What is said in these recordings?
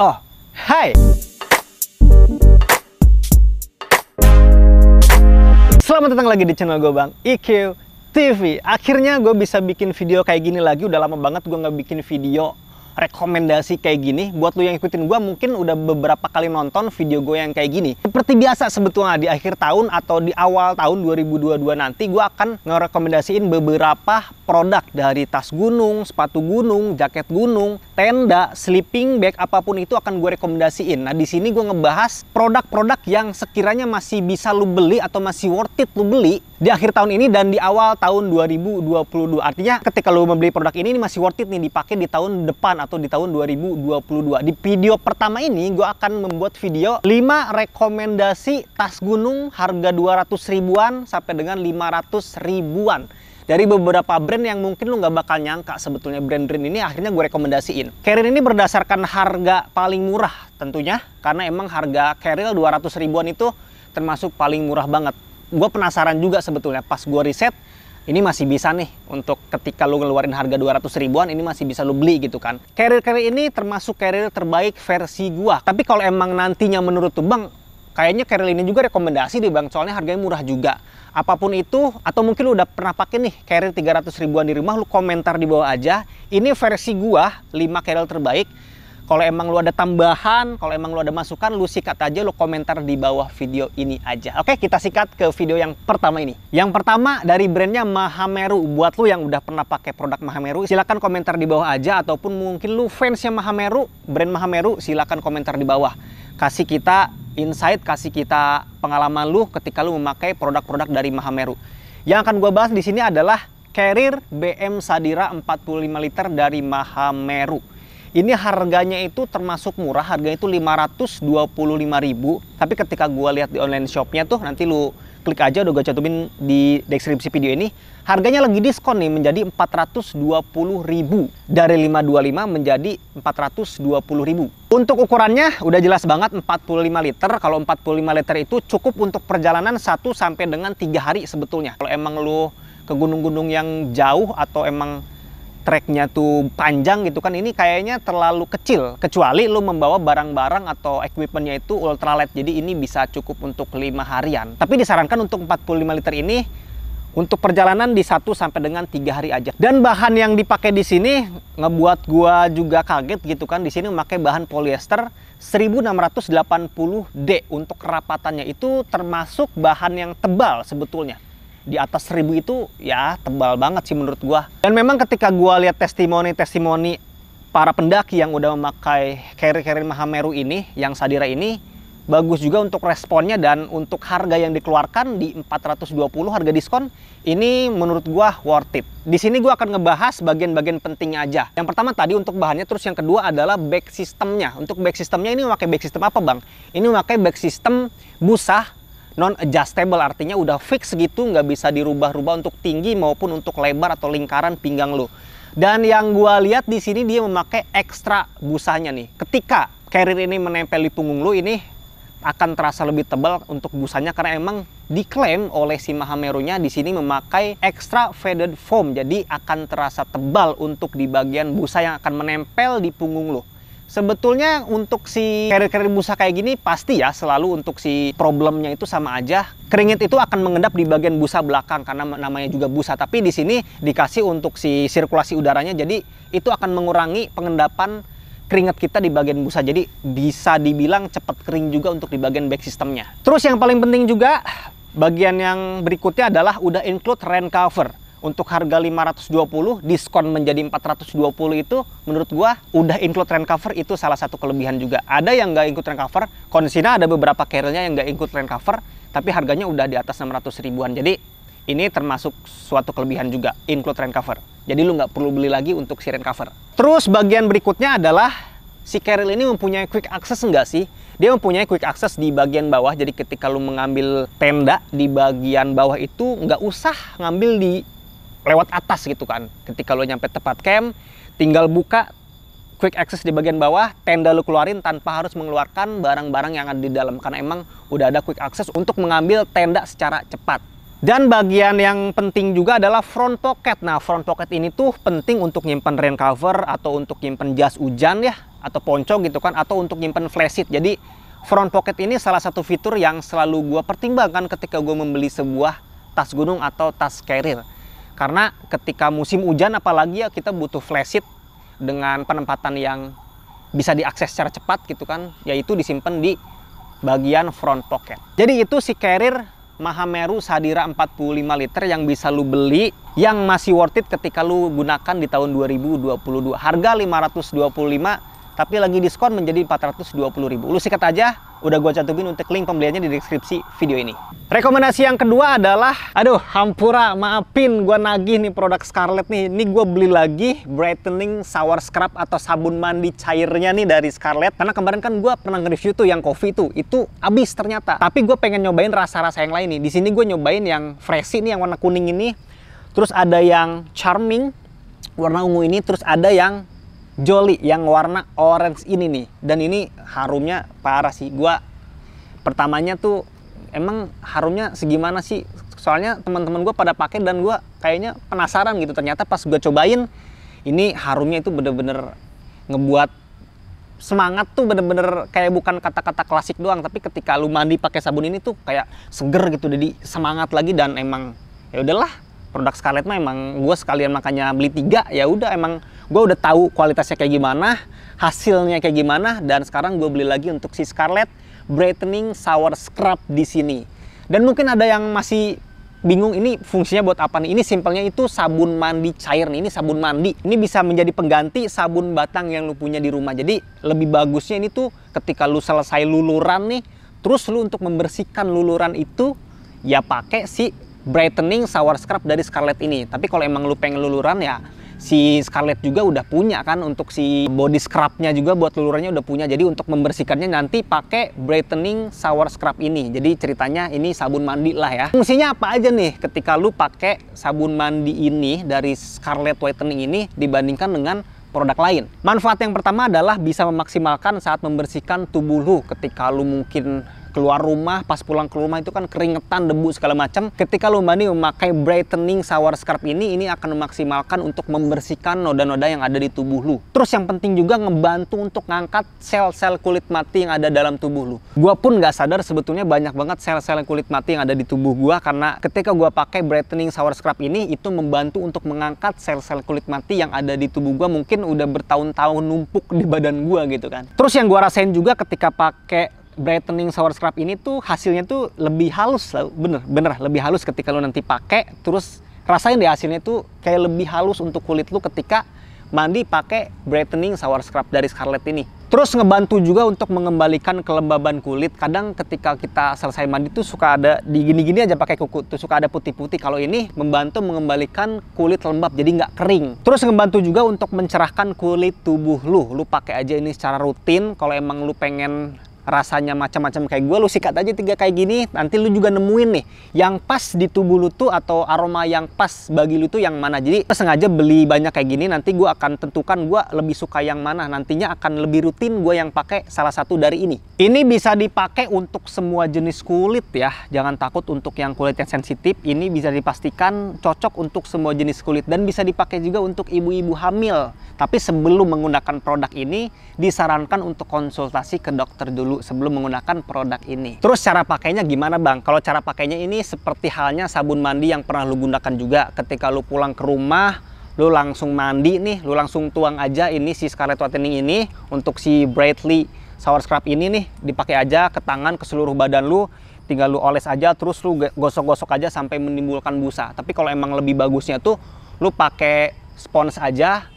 Oh, hai. Selamat datang lagi di channel gue Bang IQ TV. Akhirnya gue bisa bikin video kayak gini lagi. Udah lama banget gue nggak bikin video rekomendasi kayak gini buat lo yang ikutin gue mungkin udah beberapa kali nonton video gue yang kayak gini seperti biasa sebetulnya di akhir tahun atau di awal tahun 2022 nanti gue akan ngerekomendasiin beberapa produk dari tas gunung, sepatu gunung, jaket gunung, tenda, sleeping bag, apapun itu akan gue rekomendasiin. Nah di sini gue ngebahas produk-produk yang sekiranya masih bisa lo beli atau masih worth it lo beli di akhir tahun ini dan di awal tahun 2022. Artinya ketika lo membeli produk ini, ini masih worth it nih dipakai di tahun depan atau di tahun 2022. Di video pertama ini gue akan membuat video 5 rekomendasi tas gunung harga 200 ribuan sampai dengan 500 ribuan dari beberapa brand yang mungkin lu nggak bakal nyangka sebetulnya brand-brand ini akhirnya gue rekomendasiin. Carrier ini berdasarkan harga paling murah tentunya karena emang harga Carrier 200 ribuan itu termasuk paling murah banget. Gue penasaran juga sebetulnya pas gue riset ini masih bisa nih untuk ketika lu ngeluarin harga 200 ribuan ini masih bisa lu beli gitu kan. Carrier-carrier ini termasuk carrier terbaik versi gua. Tapi kalau emang nantinya menurut tuh Bang kayaknya kerel ini juga rekomendasi di bang soalnya harganya murah juga apapun itu atau mungkin lu udah pernah pakai nih carrier 300 ribuan di rumah lu komentar di bawah aja ini versi gua 5 carrier terbaik kalau emang lu ada tambahan kalau emang lu ada masukan lu sikat aja lu komentar di bawah video ini aja oke kita sikat ke video yang pertama ini yang pertama dari brandnya Mahameru buat lu yang udah pernah pakai produk Mahameru silahkan komentar di bawah aja ataupun mungkin lu fansnya Mahameru brand Mahameru silahkan komentar di bawah kasih kita insight, kasih kita pengalaman lu ketika lu memakai produk-produk dari Mahameru. Yang akan gue bahas di sini adalah carrier BM Sadira 45 liter dari Mahameru. Ini harganya itu termasuk murah, harganya itu 525.000, tapi ketika gue lihat di online shopnya tuh nanti lu klik aja udah gue cantumin di deskripsi video ini. Harganya lagi diskon nih menjadi 420.000 dari 525 menjadi 420.000. Untuk ukurannya udah jelas banget 45 liter. Kalau 45 liter itu cukup untuk perjalanan 1 sampai dengan 3 hari sebetulnya. Kalau emang lu ke gunung-gunung yang jauh atau emang treknya tuh panjang gitu kan ini kayaknya terlalu kecil kecuali lu membawa barang-barang atau equipmentnya itu ultralight jadi ini bisa cukup untuk lima harian tapi disarankan untuk 45 liter ini untuk perjalanan di satu sampai dengan tiga hari aja dan bahan yang dipakai di sini ngebuat gua juga kaget gitu kan di sini memakai bahan polyester 1680D untuk kerapatannya itu termasuk bahan yang tebal sebetulnya di atas 1000 itu ya tebal banget sih menurut gua. Dan memang ketika gua lihat testimoni-testimoni para pendaki yang udah memakai carry-carry Mahameru ini, yang Sadira ini, bagus juga untuk responnya dan untuk harga yang dikeluarkan di 420 harga diskon ini menurut gua worth it. Di sini gua akan ngebahas bagian-bagian pentingnya aja. Yang pertama tadi untuk bahannya terus yang kedua adalah back systemnya Untuk back systemnya ini memakai back system apa, Bang? Ini memakai back system busa non adjustable artinya udah fix gitu nggak bisa dirubah-rubah untuk tinggi maupun untuk lebar atau lingkaran pinggang lo dan yang gua lihat di sini dia memakai ekstra busanya nih ketika carrier ini menempel di punggung lo ini akan terasa lebih tebal untuk busanya karena emang diklaim oleh si Mahamerunya di sini memakai extra faded foam jadi akan terasa tebal untuk di bagian busa yang akan menempel di punggung lo. Sebetulnya untuk si karir-karir busa kayak gini pasti ya selalu untuk si problemnya itu sama aja. keringet itu akan mengendap di bagian busa belakang karena namanya juga busa. Tapi di sini dikasih untuk si sirkulasi udaranya jadi itu akan mengurangi pengendapan keringat kita di bagian busa. Jadi bisa dibilang cepat kering juga untuk di bagian back sistemnya. Terus yang paling penting juga bagian yang berikutnya adalah udah include rain cover untuk harga 520 diskon menjadi 420 itu menurut gua udah include rain cover itu salah satu kelebihan juga. Ada yang nggak include rain cover, kondisinya ada beberapa carrier yang nggak include rain cover, tapi harganya udah di atas 600 ribuan. Jadi ini termasuk suatu kelebihan juga, include rain cover. Jadi lu nggak perlu beli lagi untuk si rain cover. Terus bagian berikutnya adalah si carrier ini mempunyai quick access enggak sih? Dia mempunyai quick access di bagian bawah, jadi ketika lu mengambil tenda di bagian bawah itu nggak usah ngambil di lewat atas gitu kan. Ketika lo nyampe tempat camp, tinggal buka quick access di bagian bawah, tenda lo keluarin tanpa harus mengeluarkan barang-barang yang ada di dalam karena emang udah ada quick access untuk mengambil tenda secara cepat. Dan bagian yang penting juga adalah front pocket. Nah, front pocket ini tuh penting untuk nyimpan rain cover atau untuk nyimpan jas hujan ya, atau ponco gitu kan, atau untuk nyimpan flashlight. Jadi, front pocket ini salah satu fitur yang selalu gue pertimbangkan ketika gue membeli sebuah tas gunung atau tas carrier karena ketika musim hujan apalagi ya kita butuh flashit dengan penempatan yang bisa diakses secara cepat gitu kan yaitu disimpan di bagian front pocket jadi itu si carrier Mahameru Sadira 45 liter yang bisa lu beli yang masih worth it ketika lu gunakan di tahun 2022 harga 525 tapi lagi diskon menjadi 420 ribu lu sikat aja udah gue cantumin untuk link pembeliannya di deskripsi video ini. Rekomendasi yang kedua adalah, aduh hampura maafin gue nagih nih produk Scarlett nih. Ini gue beli lagi brightening shower scrub atau sabun mandi cairnya nih dari Scarlett. Karena kemarin kan gue pernah nge-review tuh yang coffee tuh, itu abis ternyata. Tapi gue pengen nyobain rasa-rasa yang lain nih. Di sini gue nyobain yang fresh nih, yang warna kuning ini. Terus ada yang charming, warna ungu ini. Terus ada yang Jolly yang warna orange ini nih dan ini harumnya parah sih gua pertamanya tuh emang harumnya segimana sih soalnya teman-teman gua pada pakai dan gua kayaknya penasaran gitu ternyata pas gua cobain ini harumnya itu bener-bener ngebuat semangat tuh bener-bener kayak bukan kata-kata klasik doang tapi ketika lu mandi pakai sabun ini tuh kayak seger gitu jadi semangat lagi dan emang ya udahlah produk Scarlett mah emang gue sekalian makanya beli tiga ya udah emang gue udah tahu kualitasnya kayak gimana, hasilnya kayak gimana, dan sekarang gue beli lagi untuk si Scarlett Brightening Sour Scrub di sini. Dan mungkin ada yang masih bingung ini fungsinya buat apa nih? Ini simpelnya itu sabun mandi cair nih, ini sabun mandi. Ini bisa menjadi pengganti sabun batang yang lu punya di rumah. Jadi lebih bagusnya ini tuh ketika lu selesai luluran nih, terus lu untuk membersihkan luluran itu ya pakai si brightening sour scrub dari Scarlett ini. Tapi kalau emang lu pengen luluran ya si Scarlett juga udah punya kan untuk si body scrubnya juga buat lulurannya udah punya jadi untuk membersihkannya nanti pakai brightening shower scrub ini jadi ceritanya ini sabun mandi lah ya fungsinya apa aja nih ketika lu pakai sabun mandi ini dari Scarlett Whitening ini dibandingkan dengan produk lain. Manfaat yang pertama adalah bisa memaksimalkan saat membersihkan tubuh lu ketika lu mungkin keluar rumah pas pulang ke rumah itu kan keringetan debu segala macam ketika lo mandi memakai brightening shower scrub ini ini akan memaksimalkan untuk membersihkan noda-noda yang ada di tubuh lu terus yang penting juga ngebantu untuk ngangkat sel-sel kulit mati yang ada dalam tubuh lu gua pun nggak sadar sebetulnya banyak banget sel-sel kulit mati yang ada di tubuh gua karena ketika gua pakai brightening shower scrub ini itu membantu untuk mengangkat sel-sel kulit mati yang ada di tubuh gua mungkin udah bertahun-tahun numpuk di badan gua gitu kan terus yang gua rasain juga ketika pakai brightening shower scrub ini tuh hasilnya tuh lebih halus bener bener lebih halus ketika lo nanti pakai terus rasain deh hasilnya tuh kayak lebih halus untuk kulit lo ketika mandi pakai brightening shower scrub dari Scarlett ini terus ngebantu juga untuk mengembalikan kelembaban kulit kadang ketika kita selesai mandi tuh suka ada di gini-gini aja pakai kuku tuh suka ada putih-putih kalau ini membantu mengembalikan kulit lembab jadi nggak kering terus ngebantu juga untuk mencerahkan kulit tubuh lu lu pakai aja ini secara rutin kalau emang lu pengen rasanya macam-macam kayak gue lu sikat aja tiga kayak gini nanti lu juga nemuin nih yang pas di tubuh lu tuh atau aroma yang pas bagi lu tuh yang mana jadi sengaja beli banyak kayak gini nanti gue akan tentukan gue lebih suka yang mana nantinya akan lebih rutin gue yang pakai salah satu dari ini ini bisa dipakai untuk semua jenis kulit ya jangan takut untuk yang kulit yang sensitif ini bisa dipastikan cocok untuk semua jenis kulit dan bisa dipakai juga untuk ibu-ibu hamil tapi sebelum menggunakan produk ini disarankan untuk konsultasi ke dokter dulu dulu sebelum menggunakan produk ini. Terus cara pakainya gimana bang? Kalau cara pakainya ini seperti halnya sabun mandi yang pernah lu gunakan juga ketika lu pulang ke rumah lu langsung mandi nih, lu langsung tuang aja ini si Scarlett Whitening ini untuk si Brightly Shower Scrub ini nih dipakai aja ke tangan ke seluruh badan lu tinggal lu oles aja terus lu gosok-gosok aja sampai menimbulkan busa tapi kalau emang lebih bagusnya tuh lu pakai spons aja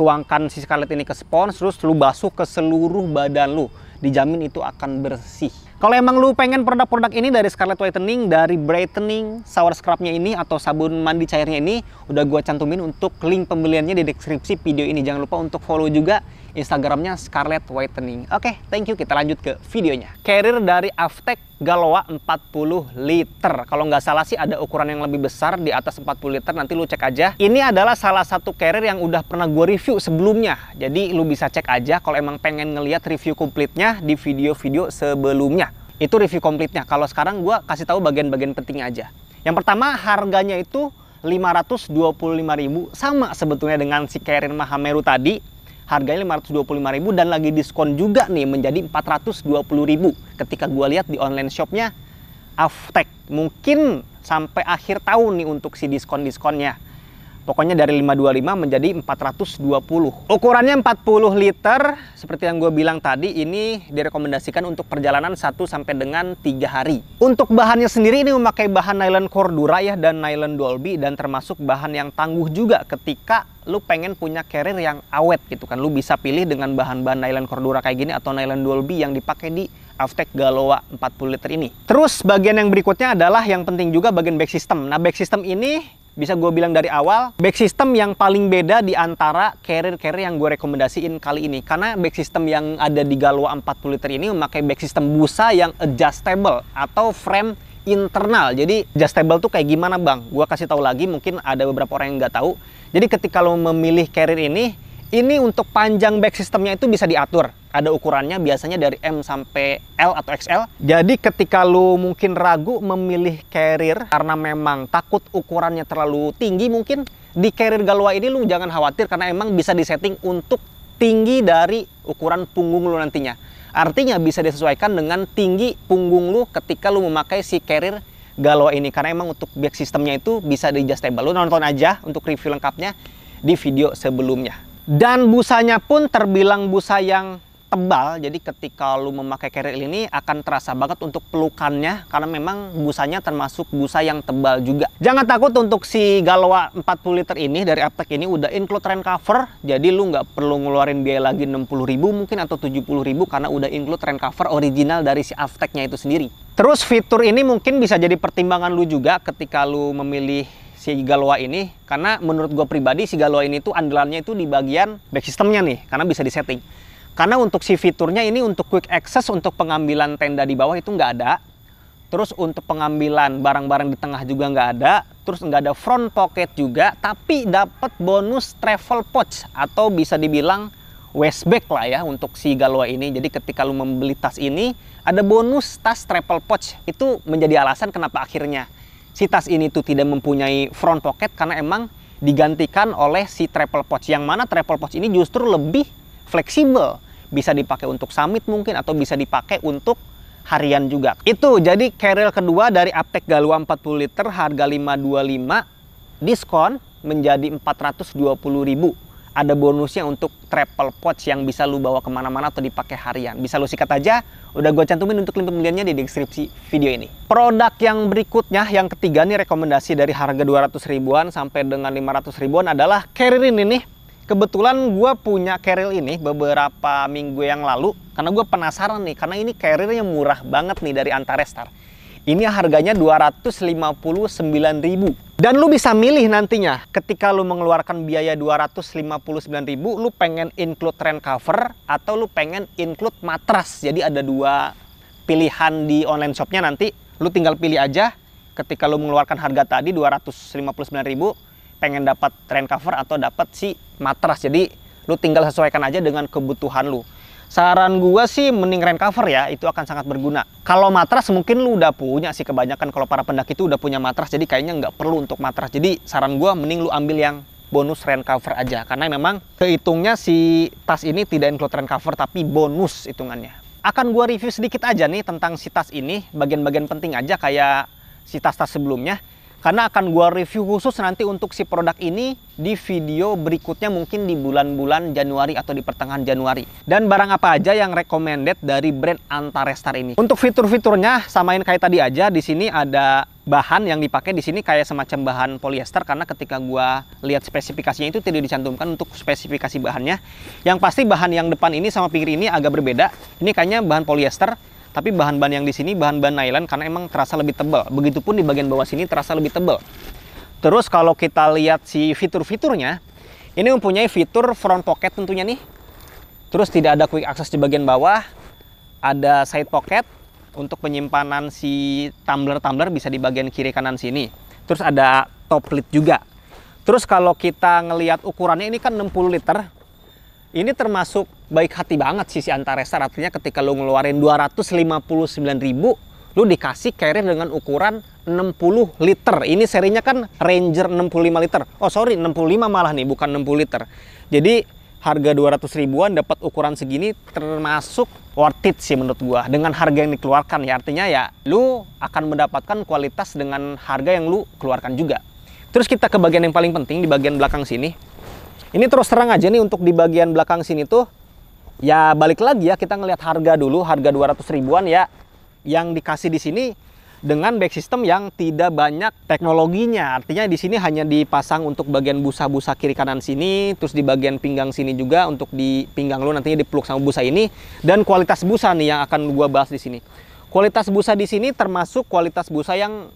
tuangkan si Scarlett ini ke spons terus lu basuh ke seluruh badan lu dijamin itu akan bersih. Kalau emang lu pengen produk-produk ini dari Scarlett Whitening, dari Brightening, Shower Scrubnya ini, atau sabun mandi cairnya ini, udah gue cantumin untuk link pembeliannya di deskripsi video ini. Jangan lupa untuk follow juga Instagramnya Scarlet Whitening. Oke, okay, thank you. Kita lanjut ke videonya. Carrier dari Avtec Galoa 40 liter. Kalau nggak salah sih ada ukuran yang lebih besar di atas 40 liter. Nanti lu cek aja. Ini adalah salah satu carrier yang udah pernah gue review sebelumnya. Jadi lu bisa cek aja kalau emang pengen ngelihat review komplitnya di video-video sebelumnya. Itu review komplitnya. Kalau sekarang gue kasih tahu bagian-bagian pentingnya aja. Yang pertama harganya itu 525.000 sama sebetulnya dengan si Carrier Mahameru tadi harganya ribu dan lagi diskon juga nih menjadi ribu ketika gue lihat di online shopnya Aftek mungkin sampai akhir tahun nih untuk si diskon-diskonnya Pokoknya dari 525 menjadi 420. Ukurannya 40 liter. Seperti yang gue bilang tadi, ini direkomendasikan untuk perjalanan 1 sampai dengan 3 hari. Untuk bahannya sendiri ini memakai bahan nylon Cordura ya dan nylon Dolby dan termasuk bahan yang tangguh juga ketika lu pengen punya carrier yang awet gitu kan. Lu bisa pilih dengan bahan-bahan nylon Cordura kayak gini atau nylon Dolby yang dipakai di Avtec Galoa 40 liter ini. Terus bagian yang berikutnya adalah yang penting juga bagian back system. Nah, back system ini bisa gue bilang dari awal back system yang paling beda di antara carrier-carrier yang gue rekomendasiin kali ini karena back system yang ada di Galua 40 liter ini memakai back system busa yang adjustable atau frame internal. Jadi adjustable tuh kayak gimana bang? gue kasih tahu lagi mungkin ada beberapa orang yang nggak tahu. Jadi ketika lo memilih carrier ini, ini untuk panjang back systemnya itu bisa diatur. Ada ukurannya biasanya dari M sampai L atau XL. Jadi ketika lu mungkin ragu memilih carrier karena memang takut ukurannya terlalu tinggi mungkin di carrier Galois ini lu jangan khawatir karena emang bisa disetting untuk tinggi dari ukuran punggung lu nantinya. Artinya bisa disesuaikan dengan tinggi punggung lu ketika lu memakai si carrier Galois ini karena emang untuk back systemnya itu bisa di adjustable. Lu nonton aja untuk review lengkapnya di video sebelumnya dan busanya pun terbilang busa yang tebal jadi ketika lu memakai keril ini akan terasa banget untuk pelukannya karena memang busanya termasuk busa yang tebal juga jangan takut untuk si Galoa 40 liter ini dari Aptek ini udah include rain cover jadi lu nggak perlu ngeluarin biaya lagi 60 ribu mungkin atau 70 ribu karena udah include rain cover original dari si Apteknya itu sendiri terus fitur ini mungkin bisa jadi pertimbangan lu juga ketika lu memilih si Galoa ini karena menurut gue pribadi si Galoa ini tuh andalannya itu di bagian back systemnya nih karena bisa disetting karena untuk si fiturnya ini untuk quick access untuk pengambilan tenda di bawah itu nggak ada terus untuk pengambilan barang-barang di tengah juga nggak ada terus nggak ada front pocket juga tapi dapat bonus travel pouch atau bisa dibilang waist bag lah ya untuk si Galoa ini jadi ketika lu membeli tas ini ada bonus tas travel pouch itu menjadi alasan kenapa akhirnya si tas ini tuh tidak mempunyai front pocket karena emang digantikan oleh si travel pouch yang mana travel pouch ini justru lebih fleksibel bisa dipakai untuk summit mungkin atau bisa dipakai untuk harian juga itu jadi carrier kedua dari Aptek Galua 40 liter harga 525 diskon menjadi 420 ribu ada bonusnya untuk travel pouch yang bisa lu bawa kemana-mana atau dipakai harian. Bisa lu sikat aja, udah gue cantumin untuk link pembeliannya di deskripsi video ini. Produk yang berikutnya, yang ketiga nih rekomendasi dari harga 200 ribuan sampai dengan 500 ribuan adalah carrier ini nih. Kebetulan gue punya carrier ini beberapa minggu yang lalu, karena gue penasaran nih, karena ini yang murah banget nih dari Antarestar. Ini harganya 259 ribu dan lu bisa milih nantinya ketika lu mengeluarkan biaya 259.000, lu pengen include trend cover atau lu pengen include matras. Jadi ada dua pilihan di online shopnya nanti. Lu tinggal pilih aja ketika lu mengeluarkan harga tadi 259.000 pengen dapat trend cover atau dapat si matras. Jadi lu tinggal sesuaikan aja dengan kebutuhan lu saran gue sih mending rain cover ya itu akan sangat berguna kalau matras mungkin lu udah punya sih kebanyakan kalau para pendaki itu udah punya matras jadi kayaknya nggak perlu untuk matras jadi saran gue mending lu ambil yang bonus rain cover aja karena memang kehitungnya si tas ini tidak include rain cover tapi bonus hitungannya akan gue review sedikit aja nih tentang si tas ini bagian-bagian penting aja kayak si tas-tas sebelumnya karena akan gua review khusus nanti untuk si produk ini di video berikutnya mungkin di bulan-bulan Januari atau di pertengahan Januari dan barang apa aja yang recommended dari brand Antarestar ini untuk fitur-fiturnya samain kayak tadi aja di sini ada bahan yang dipakai di sini kayak semacam bahan polyester karena ketika gua lihat spesifikasinya itu tidak dicantumkan untuk spesifikasi bahannya yang pasti bahan yang depan ini sama pinggir ini agak berbeda ini kayaknya bahan polyester tapi bahan-bahan yang di sini bahan-bahan nylon karena emang terasa lebih tebal begitupun di bagian bawah sini terasa lebih tebal terus kalau kita lihat si fitur-fiturnya ini mempunyai fitur front pocket tentunya nih terus tidak ada quick access di bagian bawah ada side pocket untuk penyimpanan si tumbler-tumbler bisa di bagian kiri kanan sini terus ada top lid juga terus kalau kita ngelihat ukurannya ini kan 60 liter ini termasuk baik hati banget sisi si artinya ketika lu ngeluarin 259 ribu lu dikasih carrier dengan ukuran 60 liter ini serinya kan Ranger 65 liter oh sorry 65 malah nih bukan 60 liter jadi harga 200 ribuan dapat ukuran segini termasuk worth it sih menurut gua dengan harga yang dikeluarkan ya artinya ya lu akan mendapatkan kualitas dengan harga yang lu keluarkan juga terus kita ke bagian yang paling penting di bagian belakang sini ini terus terang aja nih untuk di bagian belakang sini tuh ya balik lagi ya kita ngelihat harga dulu harga 200 ribuan ya yang dikasih di sini dengan back system yang tidak banyak teknologinya. Artinya di sini hanya dipasang untuk bagian busa-busa kiri kanan sini, terus di bagian pinggang sini juga untuk di pinggang lu nantinya dipeluk sama busa ini dan kualitas busa nih yang akan gua bahas di sini. Kualitas busa di sini termasuk kualitas busa yang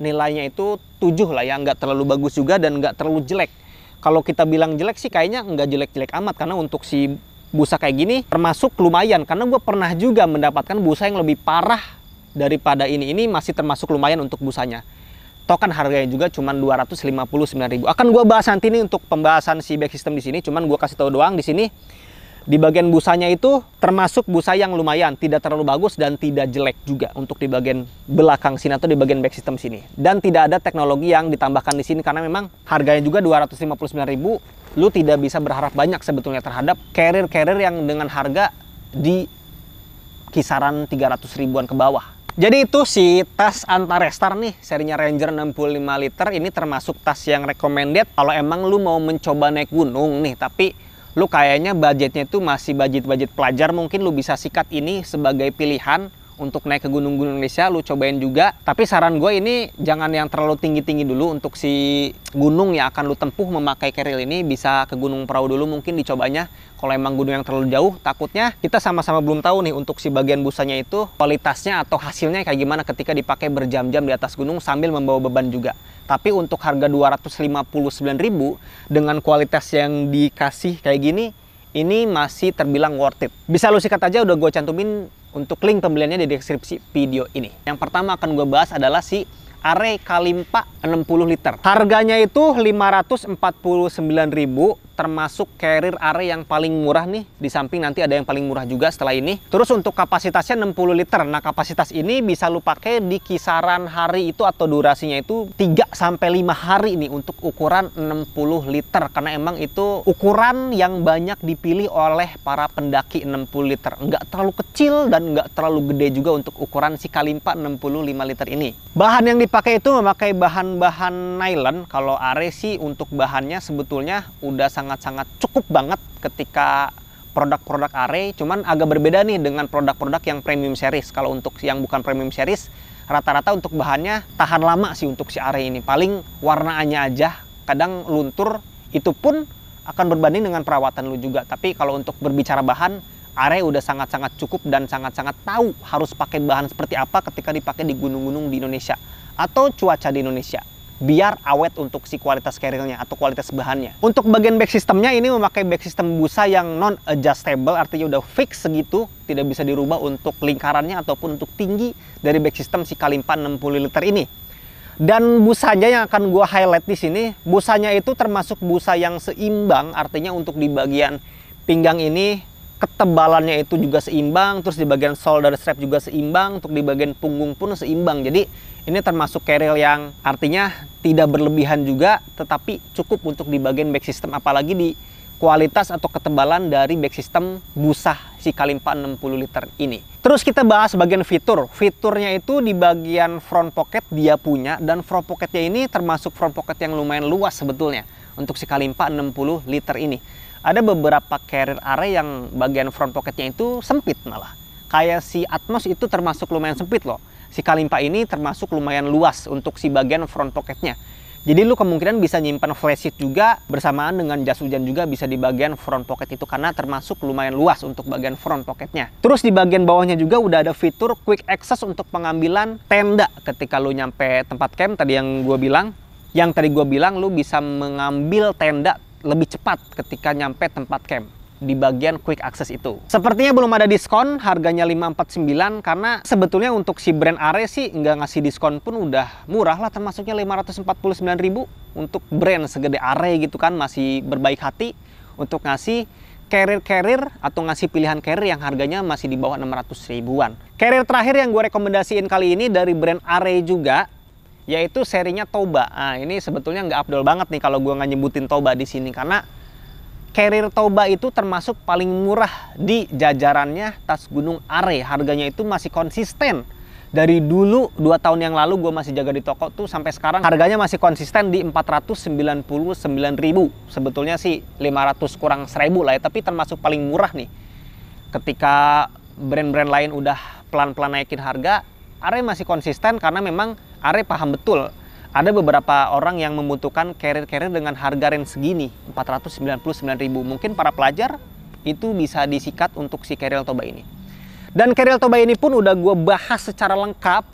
nilainya itu 7 lah ya, nggak terlalu bagus juga dan nggak terlalu jelek. Kalau kita bilang jelek sih kayaknya nggak jelek-jelek amat karena untuk si busa kayak gini termasuk lumayan karena gue pernah juga mendapatkan busa yang lebih parah daripada ini ini masih termasuk lumayan untuk busanya token harganya juga cuma 259.000 akan gue bahas nanti ini untuk pembahasan si back system di sini cuman gue kasih tahu doang di sini di bagian busanya itu termasuk busa yang lumayan tidak terlalu bagus dan tidak jelek juga untuk di bagian belakang sini atau di bagian back system sini dan tidak ada teknologi yang ditambahkan di sini karena memang harganya juga 259.000 lu tidak bisa berharap banyak sebetulnya terhadap carrier-carrier yang dengan harga di kisaran 300 ribuan ke bawah. Jadi itu si tas Antarestar nih, serinya Ranger 65 liter ini termasuk tas yang recommended kalau emang lu mau mencoba naik gunung nih, tapi lu kayaknya budgetnya itu masih budget-budget pelajar, mungkin lu bisa sikat ini sebagai pilihan untuk naik ke gunung-gunung Indonesia lu cobain juga tapi saran gue ini jangan yang terlalu tinggi-tinggi dulu untuk si gunung yang akan lu tempuh memakai keril ini bisa ke Gunung Perahu dulu mungkin dicobanya kalau emang gunung yang terlalu jauh takutnya kita sama-sama belum tahu nih untuk si bagian busanya itu kualitasnya atau hasilnya kayak gimana ketika dipakai berjam-jam di atas gunung sambil membawa beban juga tapi untuk harga 259.000 dengan kualitas yang dikasih kayak gini ini masih terbilang worth it. Bisa lu sikat aja udah gue cantumin untuk link pembeliannya di deskripsi video ini. Yang pertama akan gue bahas adalah si Are Kalimpa 60 liter. Harganya itu 549.000 termasuk carrier area yang paling murah nih di samping nanti ada yang paling murah juga setelah ini terus untuk kapasitasnya 60 liter nah kapasitas ini bisa lu pakai di kisaran hari itu atau durasinya itu 3 5 hari nih untuk ukuran 60 liter karena emang itu ukuran yang banyak dipilih oleh para pendaki 60 liter nggak terlalu kecil dan nggak terlalu gede juga untuk ukuran si kalimpa 65 liter ini bahan yang dipakai itu memakai bahan-bahan nylon kalau are sih untuk bahannya sebetulnya udah sangat sangat-sangat cukup banget ketika produk-produk Array, cuman agak berbeda nih dengan produk-produk yang premium series. Kalau untuk yang bukan premium series, rata-rata untuk bahannya tahan lama sih untuk si Array ini. Paling warnanya aja, kadang luntur, itu pun akan berbanding dengan perawatan lu juga. Tapi kalau untuk berbicara bahan, Are udah sangat-sangat cukup dan sangat-sangat tahu harus pakai bahan seperti apa ketika dipakai di gunung-gunung di Indonesia atau cuaca di Indonesia biar awet untuk si kualitas kerilnya atau kualitas bahannya. Untuk bagian back systemnya ini memakai back system busa yang non adjustable artinya udah fix segitu tidak bisa dirubah untuk lingkarannya ataupun untuk tinggi dari back system si Kalimpa 60 liter ini. Dan busanya yang akan gua highlight di sini, busanya itu termasuk busa yang seimbang artinya untuk di bagian pinggang ini ketebalannya itu juga seimbang, terus di bagian solder strap juga seimbang, untuk di bagian punggung pun seimbang. Jadi ini termasuk keril yang artinya tidak berlebihan juga, tetapi cukup untuk di bagian back system, apalagi di kualitas atau ketebalan dari back system busa si Kalimpa 60 liter ini. Terus kita bahas bagian fitur. Fiturnya itu di bagian front pocket dia punya dan front pocketnya ini termasuk front pocket yang lumayan luas sebetulnya untuk si Kalimpa 60 liter ini ada beberapa carrier area yang bagian front pocketnya itu sempit malah. Kayak si Atmos itu termasuk lumayan sempit loh. Si Kalimpa ini termasuk lumayan luas untuk si bagian front pocketnya. Jadi lu kemungkinan bisa nyimpan flashit juga bersamaan dengan jas hujan juga bisa di bagian front pocket itu karena termasuk lumayan luas untuk bagian front pocketnya. Terus di bagian bawahnya juga udah ada fitur quick access untuk pengambilan tenda ketika lu nyampe tempat camp tadi yang gue bilang. Yang tadi gue bilang lu bisa mengambil tenda lebih cepat ketika nyampe tempat camp di bagian quick access itu. Sepertinya belum ada diskon, harganya 549 karena sebetulnya untuk si brand Are sih nggak ngasih diskon pun udah murah lah termasuknya 549.000 untuk brand segede Are gitu kan masih berbaik hati untuk ngasih carrier-carrier atau ngasih pilihan carrier yang harganya masih di bawah 600 ribuan. Carrier terakhir yang gue rekomendasiin kali ini dari brand Are juga yaitu serinya Toba. Nah, ini sebetulnya nggak abdul banget nih kalau gue nggak nyebutin Toba di sini karena carrier Toba itu termasuk paling murah di jajarannya tas Gunung Are. Harganya itu masih konsisten. Dari dulu, dua tahun yang lalu gue masih jaga di toko tuh sampai sekarang harganya masih konsisten di 499.000. ribu. Sebetulnya sih 500 kurang 1000 lah ya, tapi termasuk paling murah nih. Ketika brand-brand lain udah pelan-pelan naikin harga, Are masih konsisten karena memang Are paham betul ada beberapa orang yang membutuhkan carrier-carrier dengan harga range segini 499.000 mungkin para pelajar itu bisa disikat untuk si carrier Toba ini dan carrier Toba ini pun udah gue bahas secara lengkap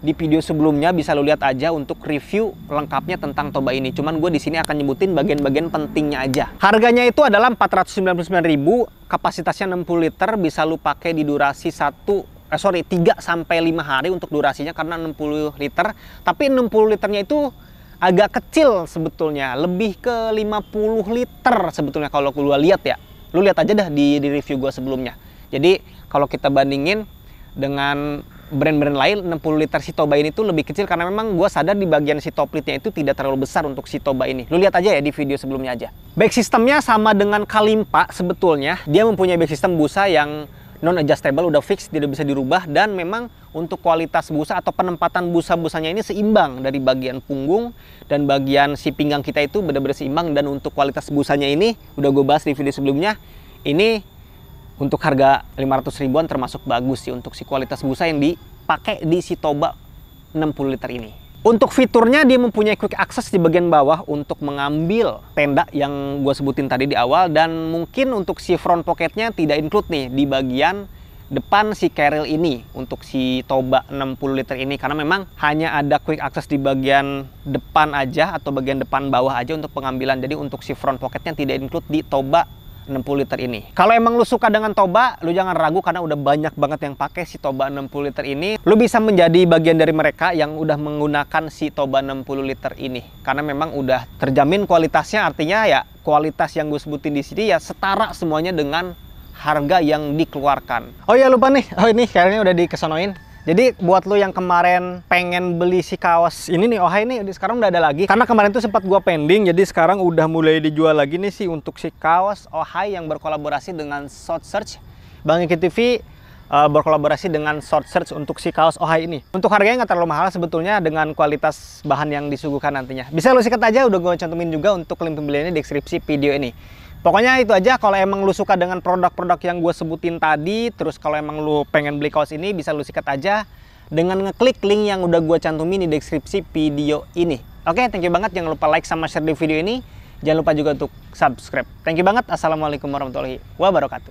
di video sebelumnya bisa lo lihat aja untuk review lengkapnya tentang Toba ini cuman gue di sini akan nyebutin bagian-bagian pentingnya aja harganya itu adalah 499.000 kapasitasnya 60 liter bisa lo pakai di durasi 1 eh, sorry 3 sampai 5 hari untuk durasinya karena 60 liter. Tapi 60 liternya itu agak kecil sebetulnya, lebih ke 50 liter sebetulnya kalau gua lihat ya. Lu lihat aja dah di, di review gua sebelumnya. Jadi kalau kita bandingin dengan brand-brand lain 60 liter si Toba ini tuh lebih kecil karena memang gue sadar di bagian si top itu tidak terlalu besar untuk si Toba ini. Lu lihat aja ya di video sebelumnya aja. Back sistemnya sama dengan Kalimpa sebetulnya. Dia mempunyai back system busa yang non adjustable udah fix tidak bisa dirubah dan memang untuk kualitas busa atau penempatan busa-busanya ini seimbang dari bagian punggung dan bagian si pinggang kita itu benar-benar seimbang dan untuk kualitas busanya ini udah gue bahas di video sebelumnya ini untuk harga 500 ribuan termasuk bagus sih untuk si kualitas busa yang dipakai di si Toba 60 liter ini untuk fiturnya dia mempunyai quick access di bagian bawah untuk mengambil tenda yang gue sebutin tadi di awal dan mungkin untuk si front pocketnya tidak include nih di bagian depan si keril ini untuk si Toba 60 liter ini karena memang hanya ada quick access di bagian depan aja atau bagian depan bawah aja untuk pengambilan jadi untuk si front pocketnya tidak include di Toba 60 liter ini. Kalau emang lu suka dengan Toba, lu jangan ragu karena udah banyak banget yang pakai si Toba 60 liter ini. Lu bisa menjadi bagian dari mereka yang udah menggunakan si Toba 60 liter ini. Karena memang udah terjamin kualitasnya artinya ya kualitas yang gue sebutin di sini ya setara semuanya dengan harga yang dikeluarkan. Oh ya lupa nih, oh ini kayaknya udah dikesonoin. Jadi buat lo yang kemarin pengen beli si kaos ini nih Ohai oh, nih sekarang udah ada lagi. Karena kemarin tuh sempat gua pending jadi sekarang udah mulai dijual lagi nih sih untuk si kaos oh hai yang berkolaborasi dengan Short Search. Bang Iki TV eh, berkolaborasi dengan Short Search untuk si kaos Ohai oh, ini. Untuk harganya nggak terlalu mahal sebetulnya dengan kualitas bahan yang disuguhkan nantinya. Bisa lo sikat aja udah gue cantumin juga untuk link pembeliannya di deskripsi video ini. Pokoknya itu aja kalau emang lu suka dengan produk-produk yang gue sebutin tadi, terus kalau emang lu pengen beli kaos ini bisa lu sikat aja dengan ngeklik link yang udah gue cantumin di deskripsi video ini. Oke, okay, thank you banget. Jangan lupa like sama share di video ini. Jangan lupa juga untuk subscribe. Thank you banget. Assalamualaikum warahmatullahi wabarakatuh.